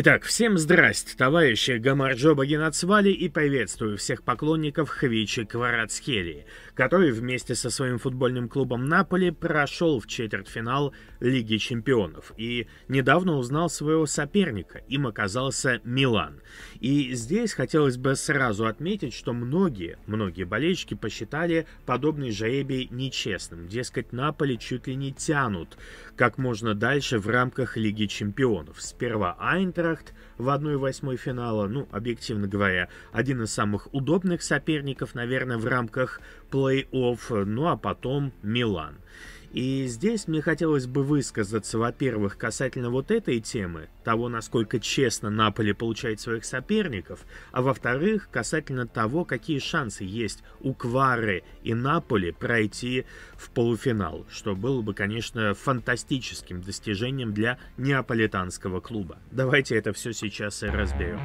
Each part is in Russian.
Итак, всем здрасте, товарищи Гамарджоба Генацвали и приветствую всех поклонников Хвичи Кварацхели, который вместе со своим футбольным клубом Наполи прошел в четвертьфинал Лиги Чемпионов и недавно узнал своего соперника, им оказался Милан. И здесь хотелось бы сразу отметить, что многие, многие болельщики посчитали подобный жребий нечестным, дескать, Наполи чуть ли не тянут как можно дальше в рамках Лиги Чемпионов. Сперва Айнтра, Айнтрахт в 1-8 финала, ну, объективно говоря, один из самых удобных соперников, наверное, в рамках плей-офф, ну а потом Милан. И здесь мне хотелось бы высказаться, во-первых, касательно вот этой темы, того, насколько честно Наполе получает своих соперников, а во-вторых, касательно того, какие шансы есть у Квары и Наполи пройти в полуфинал, что было бы, конечно, фантастическим достижением для неаполитанского клуба. Давайте это все сейчас и разберем.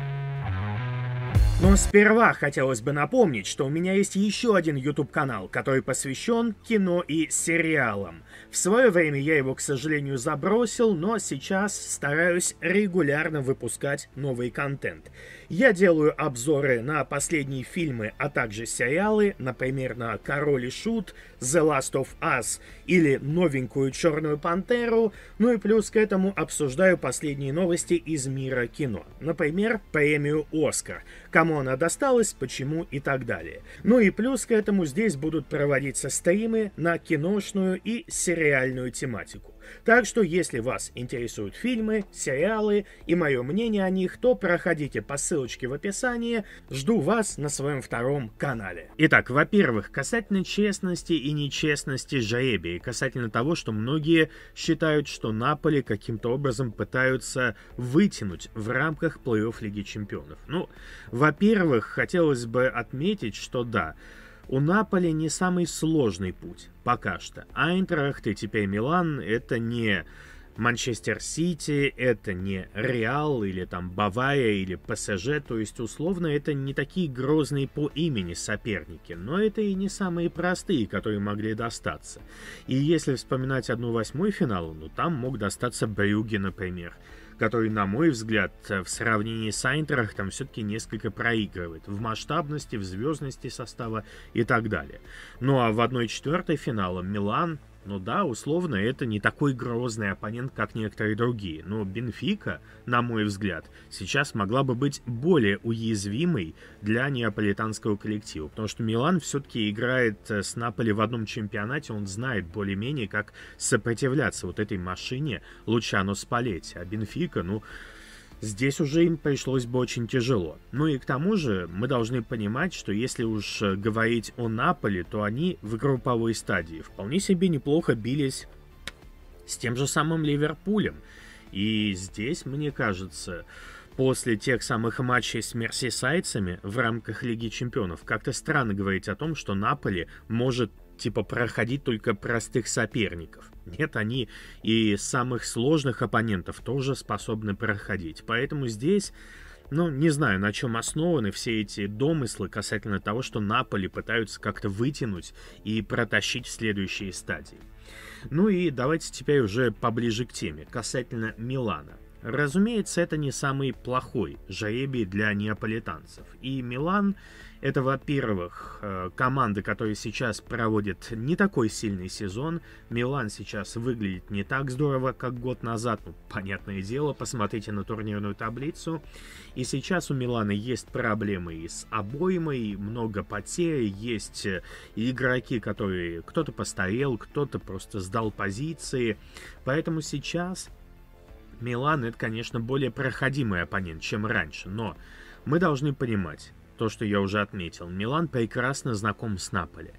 Но сперва хотелось бы напомнить, что у меня есть еще один YouTube-канал, который посвящен кино и сериалам. В свое время я его, к сожалению, забросил, но сейчас стараюсь регулярно выпускать новый контент. Я делаю обзоры на последние фильмы, а также сериалы, например, на «Король и Шут», «The Last of Us» или новенькую «Черную пантеру», ну и плюс к этому обсуждаю последние новости из мира кино. Например, премию «Оскар», кому она досталась, почему и так далее. Ну и плюс к этому здесь будут проводиться стримы на киношную и сериальную тематику. Так что, если вас интересуют фильмы, сериалы и мое мнение о них, то проходите по ссылочке в описании. Жду вас на своем втором канале. Итак, во-первых, касательно честности и нечестности жребий, касательно того, что многие считают, что Наполи каким-то образом пытаются вытянуть в рамках плей-офф Лиги Чемпионов. Ну, во во-первых, хотелось бы отметить, что да, у Наполи не самый сложный путь пока что. Айнтрахт и теперь Милан — это не Манчестер Сити, это не Реал или там Бавария или ПСЖ, то есть условно это не такие грозные по имени соперники, но это и не самые простые, которые могли достаться. И если вспоминать одну восьмой финал, ну там мог достаться Брюги, например который, на мой взгляд, э, в сравнении с Айнтрахтом все-таки несколько проигрывает в масштабности, в звездности состава и так далее. Ну а в 1-4 финала Милан но ну да, условно, это не такой грозный оппонент, как некоторые другие. Но Бенфика, на мой взгляд, сейчас могла бы быть более уязвимой для неаполитанского коллектива. Потому что Милан все-таки играет э, с Наполи в одном чемпионате. Он знает более-менее, как сопротивляться вот этой машине Лучано Спалетти. А Бенфика, ну здесь уже им пришлось бы очень тяжело. Ну и к тому же мы должны понимать, что если уж э, говорить о Наполе, то они в групповой стадии вполне себе неплохо бились с тем же самым Ливерпулем. И здесь, мне кажется, после тех самых матчей с мерсисайцами в рамках Лиги Чемпионов как-то странно говорить о том, что Наполи может типа проходить только простых соперников. Нет, они и самых сложных оппонентов тоже способны проходить. Поэтому здесь ну, не знаю, на чем основаны все эти домыслы касательно того, что Наполи пытаются как-то вытянуть и протащить в следующие стадии. Ну и давайте теперь уже поближе к теме, касательно Милана. Разумеется, это не самый плохой жребий для неаполитанцев. И Милан — это, во-первых, э, команда, которая сейчас проводит не такой сильный сезон. Милан сейчас выглядит не так здорово, как год назад. Ну, понятное дело, посмотрите на турнирную таблицу. И сейчас у Милана есть проблемы и с обоймой, много потерь, есть э, игроки, которые кто-то постарел, кто-то просто сдал позиции. Поэтому сейчас Милан это, конечно, более проходимый оппонент, чем раньше, но мы должны понимать то, что я уже отметил. Милан прекрасно знаком с Наполи.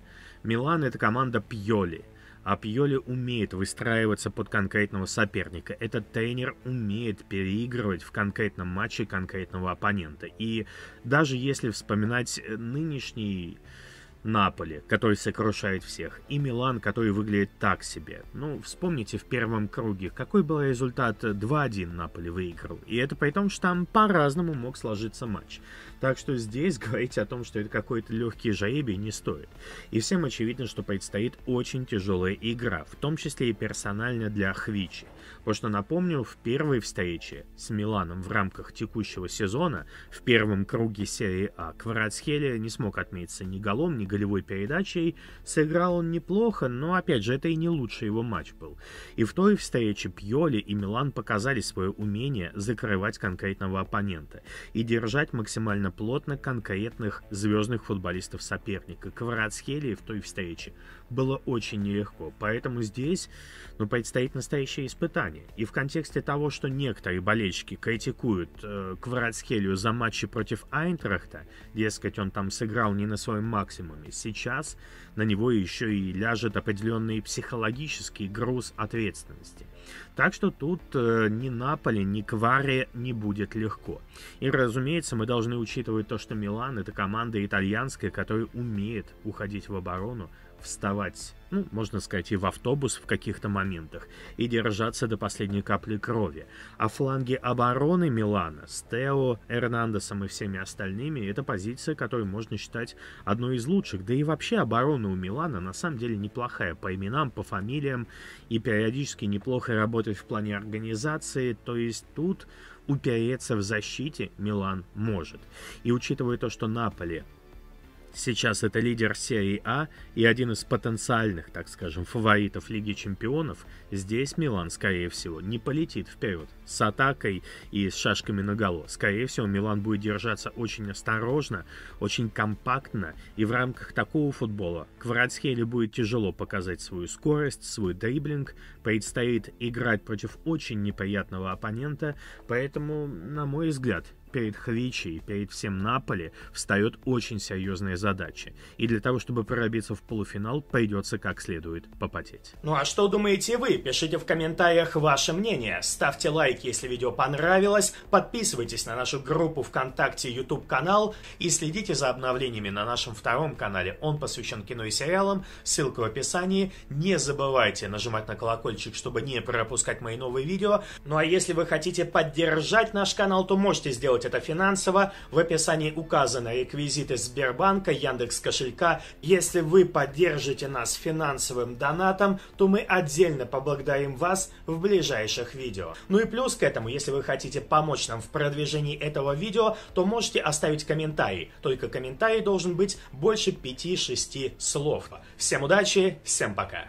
Милан это команда Пьоли, а Пьоли умеет выстраиваться под конкретного соперника. Этот тренер умеет переигрывать в конкретном матче конкретного оппонента. И даже если вспоминать э, нынешний Наполи, который сокрушает всех, и Милан, который выглядит так себе. Ну, вспомните в первом круге, какой был результат 2-1 Наполи выиграл. И это при том, что там по-разному мог сложиться матч. Так что здесь говорить о том, что это какой-то легкий жребий, не стоит. И всем очевидно, что предстоит очень тяжелая игра, в том числе и персонально для Хвичи. Потому что, напомню, в первой встрече с Миланом в рамках текущего сезона, в первом круге серии А, Кварацхелия не смог отметиться ни голом, ни голевой передачей. Сыграл он неплохо, но, опять же, это и не лучший его матч был. И в той встрече Пьоли и Милан показали свое умение закрывать конкретного оппонента и держать максимально плотно конкретных звездных футболистов соперника. Кваратсхелии в той встрече было очень нелегко, поэтому здесь ну, предстоит настоящее испытание. И в контексте того, что некоторые болельщики критикуют э, Кваратсхелию за матчи против Айнтрахта, дескать, он там сыграл не на своем максимуме, проблемой. Сейчас на него еще и ляжет определенный психологический груз ответственности. Так что тут э, ни Наполе, ни Кваре не будет легко. И, разумеется, мы должны учитывать то, что Милан — это команда итальянская, которая умеет уходить в оборону, вставать, ну, можно сказать, и в автобус в каких-то моментах, и держаться до последней капли крови. А фланги обороны Милана с Тео, Эрнандесом и всеми остальными – это позиция, которую можно считать одной из лучших. Да и вообще оборона у Милана на самом деле неплохая по именам, по фамилиям, и периодически неплохо работает в плане организации, то есть тут упереться в защите Милан может. И учитывая то, что Наполе Сейчас это лидер серии А и один из потенциальных, так скажем, фаворитов Лиги Чемпионов. Здесь Милан, скорее всего, не полетит вперед с атакой и с шашками на наголо. Скорее всего, Милан будет держаться очень осторожно, очень компактно, и в рамках такого футбола Кварадсхеле будет тяжело показать свою скорость, свой дриблинг. Предстоит играть против очень неприятного оппонента, поэтому, на мой взгляд, перед Хвичей, перед всем Наполи встает очень серьезная задача. И для того, чтобы пробиться в полуфинал, придется как следует попотеть. Ну а что думаете вы? Пишите в комментариях ваше мнение. Ставьте лайк, если видео понравилось. Подписывайтесь на нашу группу ВКонтакте, YouTube канал и следите за обновлениями на нашем втором канале. Он посвящен кино и сериалам. Ссылка в описании. Не забывайте нажимать на колокольчик, чтобы не пропускать мои новые видео. Ну а если вы хотите поддержать наш канал, то можете сделать сделать это финансово. В описании указаны реквизиты Сбербанка, Яндекс кошелька. Если вы поддержите нас финансовым донатом, то мы отдельно поблагодарим вас в ближайших видео. Ну и плюс к этому, если вы хотите помочь нам в продвижении этого видео, то можете оставить комментарий. Только комментарий должен быть больше 5-6 слов. Всем удачи, всем пока!